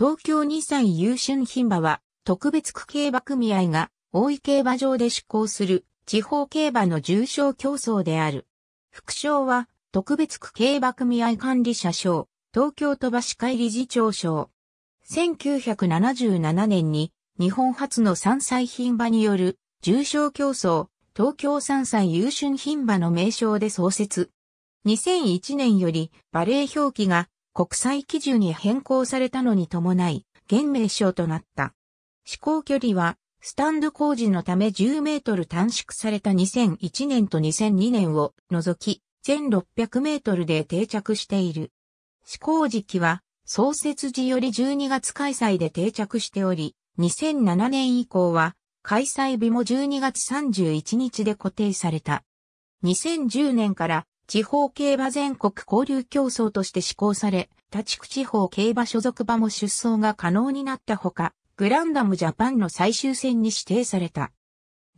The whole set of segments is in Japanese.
東京2歳優春牝馬は、特別区競馬組合が、大井競馬場で執行する、地方競馬の重賞競争である。副賞は、特別区競馬組合管理者賞、東京都馬市会理事長賞。1977年に、日本初の3歳牝馬による、重賞競争、東京3歳優春牝馬の名称で創設。2001年より、バレー表記が、国際基準に変更されたのに伴い、現名称となった。飛行距離は、スタンド工事のため10メートル短縮された2001年と2002年を除き、全600メートルで定着している。施行時期は、創設時より12月開催で定着しており、2007年以降は、開催日も12月31日で固定された。2010年から地方競馬全国交流競争として施行され、他地区地方競馬所属馬も出走が可能になったほか、グランダムジャパンの最終戦に指定された。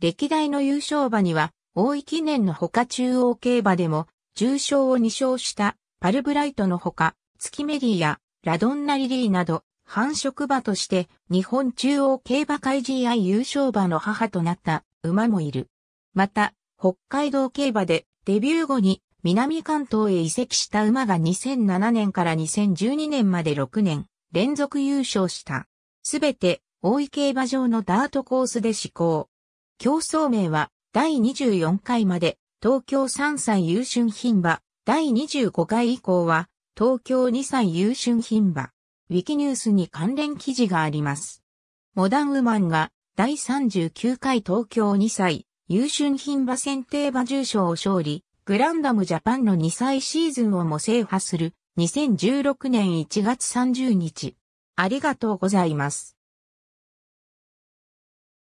歴代の優勝馬には、大井記念のほか中央競馬でも、重賞を2勝したパルブライトのほか、月メディやラドンナリリーなど、繁殖馬として日本中央競馬会 GI 優勝馬の母となった馬もいる。また、北海道競馬でデビュー後に南関東へ移籍した馬が2007年から2012年まで6年連続優勝した。すべて大井競馬場のダートコースで施行。競争名は第24回まで東京3歳優春品馬、第25回以降は東京2歳優春品馬。ウィキニュースに関連記事があります。モダンウマンが第39回東京2歳優春品馬選定馬重賞を勝利、グランダムジャパンの2歳シーズンをも制覇する2016年1月30日。ありがとうございます。